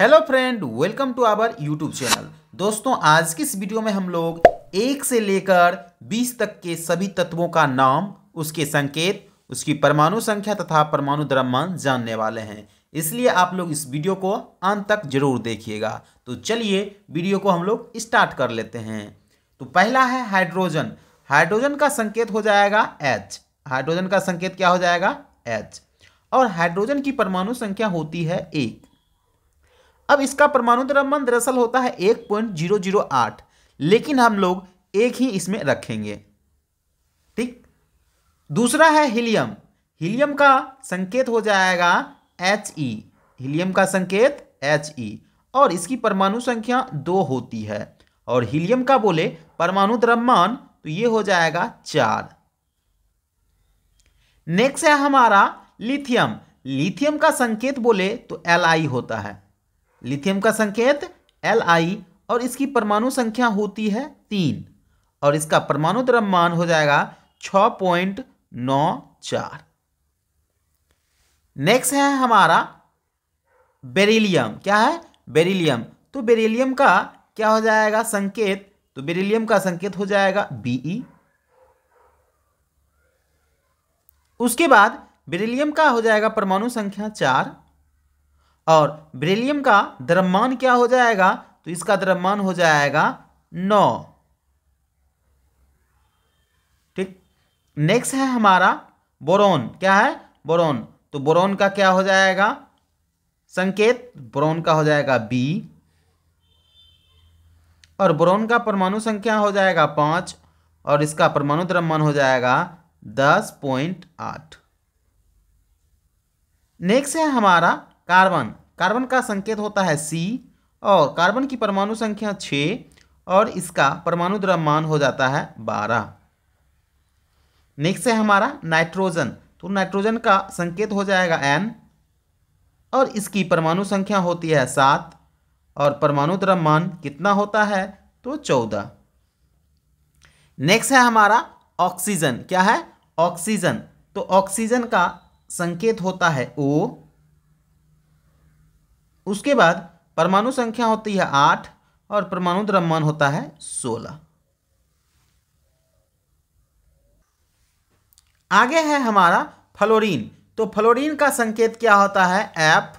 Hello friend welcome to our YouTube channel दोस्तों आज की इस वीडियो में हम लोग एक से लेकर बीस तक के सभी तत्वों का नाम उसके संकेत उसकी परमाणु संख्या तथा परमाणु द्रव्यमान जानने वाले हैं इसलिए आप लोग इस वीडियो को अंत तक जरूर देखिएगा तो चलिए वीडियो को हम लोग स्टार्ट कर लेते हैं तो पहला है हाइड्रोजन हाइड्रोजन का संकेत हो जाएगा एच हाइड्रोजन का संकेत क्या हो जाएगा एच और हाइड्रोजन की परमाणु संख्या होती है एक अब इसका परमाणु द्रव्यमान दरअसल होता है एक पॉइंट जीरो जीरो आठ लेकिन हम लोग एक ही इसमें रखेंगे ठीक दूसरा है हीलियम हीलियम का संकेत हो जाएगा एच ई e। हीलियम का संकेत एच ई e। और इसकी परमाणु संख्या दो होती है और हीलियम का बोले परमाणु द्रव्यमान तो ये हो जाएगा चार नेक्स्ट है हमारा लिथियम लिथियम का संकेत बोले तो एल आई होता है लिथियम का संकेत एल आई और इसकी परमाणु संख्या होती है तीन और इसका परमाणु द्रव्यमान हो जाएगा छ पॉइंट नौ चार नेक्स्ट है हमारा बेरिलियम क्या है बेरिलियम तो बेरिलियम का क्या हो जाएगा संकेत तो बेरिलियम का संकेत हो जाएगा बीई उसके बाद बेरिलियम का हो जाएगा परमाणु संख्या चार और ब्रेलियम का द्रव्यमान क्या हो जाएगा तो इसका द्रव्यमान हो जाएगा नौ ठीक नेक्स्ट है हमारा बोरोन क्या है बोरोन तो बोरोन का क्या हो जाएगा संकेत बोरोन का हो जाएगा बी और बोरोन का परमाणु संख्या हो जाएगा पांच और इसका परमाणु द्रव्यमान हो जाएगा दस पॉइंट आठ नेक्स्ट है हमारा कार्बन कार्बन का संकेत होता है सी और कार्बन की परमाणु संख्या छः और इसका परमाणु द्रव्यमान हो जाता है बारह नेक्स्ट है हमारा नाइट्रोजन तो नाइट्रोजन का संकेत हो जाएगा एन और इसकी परमाणु संख्या होती है सात और परमाणु द्रव्यमान कितना होता है तो चौदह नेक्स्ट है हमारा ऑक्सीजन क्या है ऑक्सीजन तो ऑक्सीजन का संकेत होता है ओ उसके बाद परमाणु संख्या होती है आठ और परमाणु द्रव्यमान होता है सोलह आगे है हमारा फ्लोरीन तो फ्लोरीन का संकेत क्या होता है एफ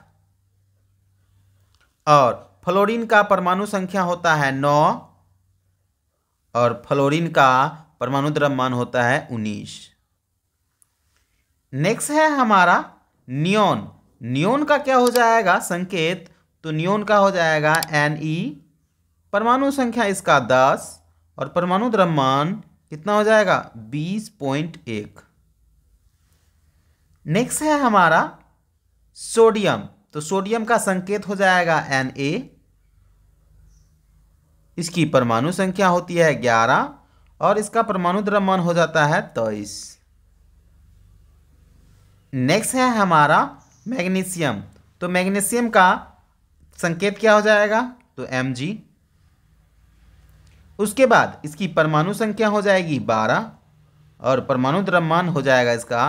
और फ्लोरीन का परमाणु संख्या होता है नौ और फ्लोरीन का परमाणु द्रव्यमान होता है उन्नीस नेक्स्ट है हमारा नियोन नियोन का क्या हो जाएगा संकेत तो नियोन का हो जाएगा एन ई e। परमाणु संख्या इसका दस और परमाणु द्रव्यमान कितना हो जाएगा बीस पॉइंट एक नेक्स्ट है हमारा सोडियम तो सोडियम का संकेत हो जाएगा एन ए इसकी परमाणु संख्या होती है ग्यारह और इसका परमाणु द्रव्यमान हो जाता है तेईस नेक्स्ट है हमारा मैग्नीशियम तो मैग्नीशियम का संकेत क्या हो जाएगा तो एम जी उसके बाद इसकी परमाणु संख्या हो जाएगी बारह और परमाणु द्रव्यमान हो जाएगा इसका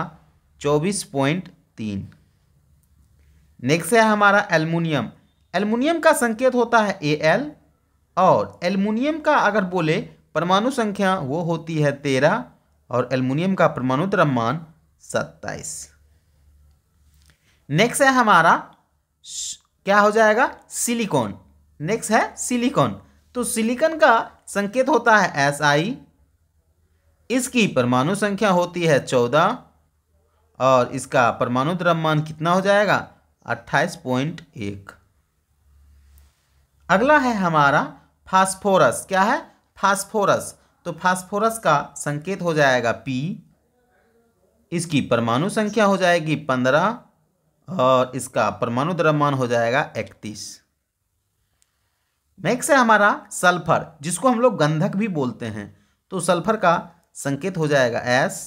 चौबीस पॉइंट तीन नेक्स्ट है हमारा एल्युमिनियम एल्युमिनियम का संकेत होता है ए एल और एल्युमिनियम का अगर बोले परमाणु संख्या वो होती है तेरह और एल्युमिनियम का परमाणु द्रव्यमान सत्ताईस नेक्स्ट है हमारा क्या हो जाएगा सिलिकॉन नेक्स्ट है सिलिकॉन तो सिलिकॉन का संकेत होता है एस आई इसकी परमाणु संख्या होती है चौदह और इसका परमाणु द्रव्यमान कितना हो जाएगा अट्ठाईस पॉइंट एक अगला है हमारा फास्फोरस क्या है फास्फोरस तो फास्फोरस का संकेत हो जाएगा पी इसकी परमाणु संख्या हो जाएगी पंद्रह और इसका परमाणु द्रव्यमान हो जाएगा इकतीस नेक्स्ट है हमारा सल्फर जिसको हम लोग गंधक भी बोलते हैं तो सल्फर का संकेत हो जाएगा एस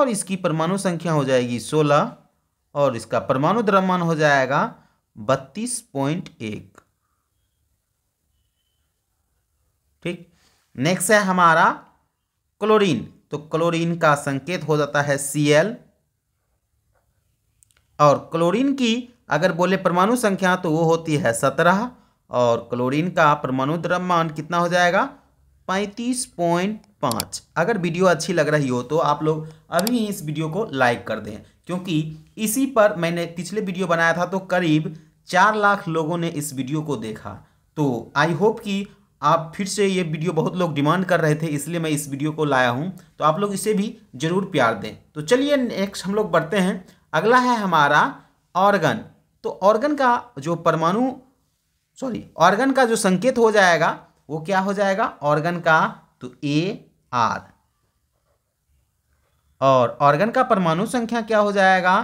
और इसकी परमाणु संख्या हो जाएगी सोलह और इसका परमाणु द्रव्यमान हो जाएगा बत्तीस पॉइंट एक ठीक नेक्स्ट है हमारा क्लोरीन तो क्लोरीन का संकेत हो जाता है सी एल और क्लोरीन की अगर बोले परमाणु संख्या तो वो होती है सत्रह और क्लोरीन का परमाणु द्रव्यमान कितना हो जाएगा पैंतीस पॉइंट पाँच अगर वीडियो अच्छी लग रही हो तो आप लोग अभी इस वीडियो को लाइक कर दें क्योंकि इसी पर मैंने पिछले वीडियो बनाया था तो करीब चार लाख लोगों ने इस वीडियो को देखा तो आई होप कि आप फिर से ये वीडियो बहुत लोग डिमांड कर रहे थे इसलिए मैं इस वीडियो को लाया हूँ तो आप लोग इसे भी ज़रूर प्यार दें तो चलिए नेक्स्ट हम लोग बढ़ते हैं अगला है हमारा ऑर्गन तो ऑर्गन का जो परमाणु सॉरी ऑर्गन का जो संकेत हो जाएगा वो क्या हो जाएगा ऑर्गन का तो ए आर और ऑर्गन का परमाणु संख्या क्या हो जाएगा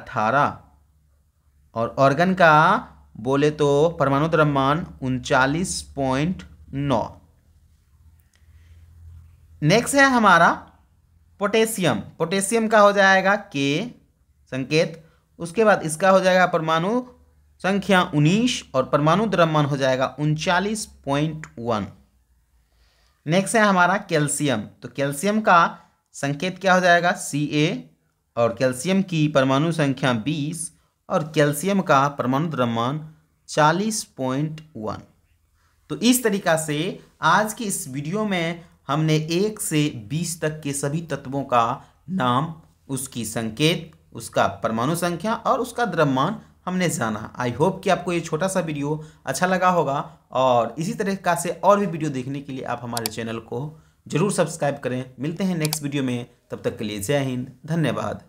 अठारह और ऑर्गन का बोले तो परमाणु द्रव्यमान उनचालीस पॉइंट नौ नेक्स्ट है हमारा पोटेशियम पोटेशियम का हो जाएगा के संकेत उसके बाद इसका हो जाएगा परमाणु संख्या 19 और परमाणु द्रव्यमान हो जाएगा उनचालीस पॉइंट वन नेक्स्ट है हमारा कैल्शियम तो कैल्शियम का संकेत क्या हो जाएगा सी ए और कैल्शियम की परमाणु संख्या बीस और कैल्शियम का परमाणु द्रव्यमान चालीस पॉइंट वन तो इस तरीका से आज की इस वीडियो में हमने एक से बीस तक के सभी तत्वों का नाम उसकी संकेत उसका परमाणु संख्या और उसका द्रव्यमान हमने जाना आई होप कि आपको ये छोटा सा वीडियो अच्छा लगा होगा और इसी तरह का से और भी वीडियो देखने के लिए आप हमारे चैनल को ज़रूर सब्सक्राइब करें मिलते हैं नेक्स्ट वीडियो में तब तक के लिए जय हिंद धन्यवाद